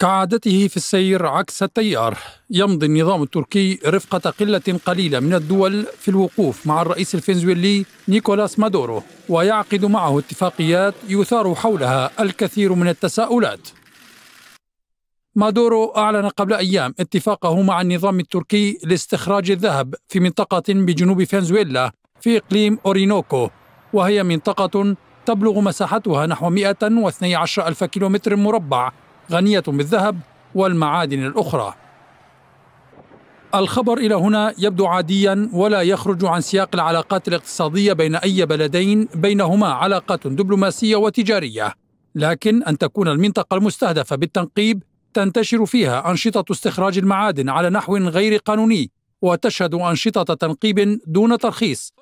كعادته في السير عكس التيار يمضي النظام التركي رفقة قلة قليلة من الدول في الوقوف مع الرئيس الفنزويلي نيكولاس مادورو ويعقد معه اتفاقيات يثار حولها الكثير من التساؤلات مادورو أعلن قبل أيام اتفاقه مع النظام التركي لاستخراج الذهب في منطقة بجنوب فنزويلا في إقليم أورينوكو وهي منطقة تبلغ مساحتها نحو 112 ألف كيلومتر مربع غنية بالذهب والمعادن الأخرى. الخبر إلى هنا يبدو عاديا ولا يخرج عن سياق العلاقات الاقتصادية بين أي بلدين بينهما علاقات دبلوماسية وتجارية، لكن أن تكون المنطقة المستهدفة بالتنقيب تنتشر فيها أنشطة استخراج المعادن على نحو غير قانوني وتشهد أنشطة تنقيب دون ترخيص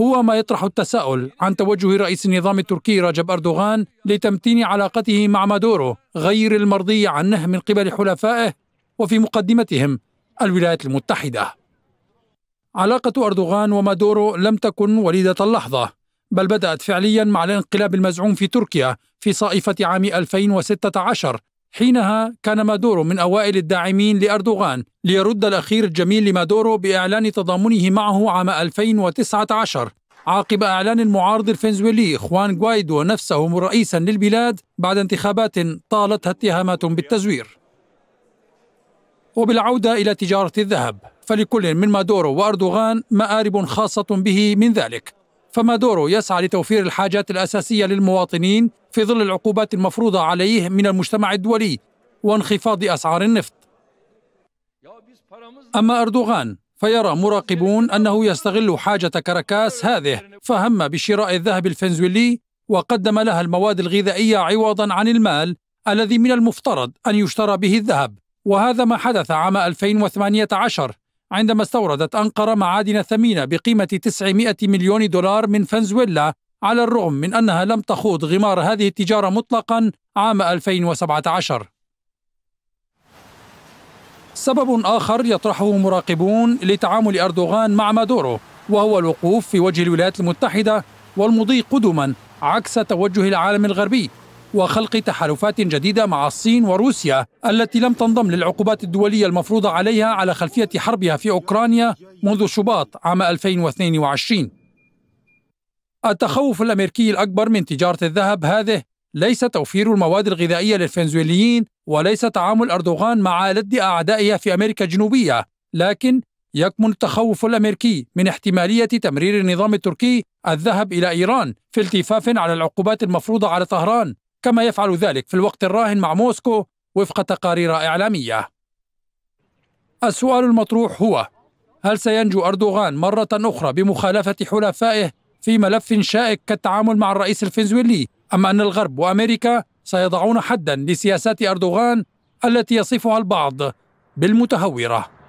هو ما يطرح التساؤل عن توجه رئيس النظام التركي رجب أردوغان لتمتين علاقته مع مادورو غير المرضية عنه من قبل حلفائه وفي مقدمتهم الولايات المتحدة علاقة أردوغان ومادورو لم تكن وليدة اللحظة بل بدأت فعليا مع الانقلاب المزعوم في تركيا في صائفة عام 2016 حينها كان مادورو من أوائل الداعمين لأردوغان ليرد الأخير الجميل لمادورو بإعلان تضامنه معه عام 2019 عقب إعلان المعارض الفنزويلي خوان غوايدو نفسه رئيسا للبلاد بعد انتخابات طالتها اتهامات بالتزوير وبالعودة إلى تجارة الذهب فلكل من مادورو وأردوغان مآرب خاصة به من ذلك فمادورو يسعى لتوفير الحاجات الأساسية للمواطنين في ظل العقوبات المفروضة عليه من المجتمع الدولي وانخفاض أسعار النفط أما أردوغان فيرى مراقبون أنه يستغل حاجة كركاس هذه فهم بشراء الذهب الفنزويلي وقدم لها المواد الغذائية عوضا عن المال الذي من المفترض أن يشترى به الذهب وهذا ما حدث عام 2018 عندما استوردت أنقرة معادن ثمينة بقيمة 900 مليون دولار من فنزويلا على الرغم من أنها لم تخوض غمار هذه التجارة مطلقا عام 2017 سبب آخر يطرحه مراقبون لتعامل أردوغان مع مادورو وهو الوقوف في وجه الولايات المتحدة والمضي قدما عكس توجه العالم الغربي وخلق تحالفات جديدة مع الصين وروسيا التي لم تنضم للعقوبات الدولية المفروضة عليها على خلفية حربها في أوكرانيا منذ شباط عام 2022 التخوف الأمريكي الأكبر من تجارة الذهب هذه ليس توفير المواد الغذائية للفنزويليين وليس تعامل أردوغان مع لد أعدائه في أمريكا الجنوبية لكن يكمن التخوف الامريكي من احتماليه تمرير النظام التركي الذهب الى ايران في التفاف على العقوبات المفروضه على طهران كما يفعل ذلك في الوقت الراهن مع موسكو وفق تقارير إعلامية السؤال المطروح هو هل سينجو أردوغان مرة أخرى بمخالفة حلفائه في ملف شائك كالتعامل مع الرئيس الفنزويلي أم أن الغرب وأمريكا سيضعون حدا لسياسات أردوغان التي يصفها البعض بالمتهوره